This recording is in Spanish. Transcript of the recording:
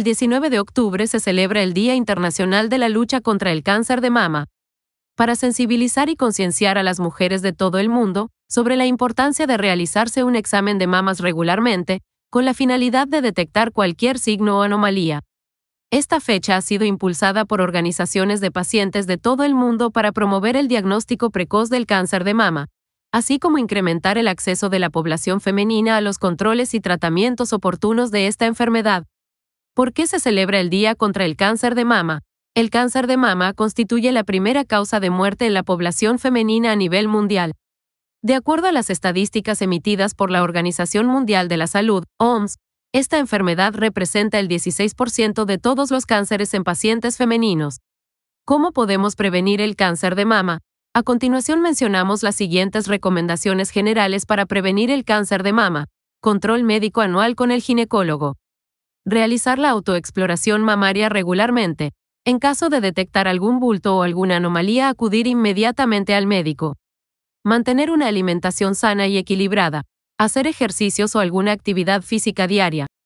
El 19 de octubre se celebra el Día Internacional de la Lucha contra el Cáncer de Mama. Para sensibilizar y concienciar a las mujeres de todo el mundo sobre la importancia de realizarse un examen de mamas regularmente, con la finalidad de detectar cualquier signo o anomalía. Esta fecha ha sido impulsada por organizaciones de pacientes de todo el mundo para promover el diagnóstico precoz del cáncer de mama, así como incrementar el acceso de la población femenina a los controles y tratamientos oportunos de esta enfermedad. ¿Por qué se celebra el Día contra el Cáncer de Mama? El cáncer de mama constituye la primera causa de muerte en la población femenina a nivel mundial. De acuerdo a las estadísticas emitidas por la Organización Mundial de la Salud, OMS, esta enfermedad representa el 16% de todos los cánceres en pacientes femeninos. ¿Cómo podemos prevenir el cáncer de mama? A continuación mencionamos las siguientes recomendaciones generales para prevenir el cáncer de mama. Control médico anual con el ginecólogo realizar la autoexploración mamaria regularmente, en caso de detectar algún bulto o alguna anomalía acudir inmediatamente al médico, mantener una alimentación sana y equilibrada, hacer ejercicios o alguna actividad física diaria,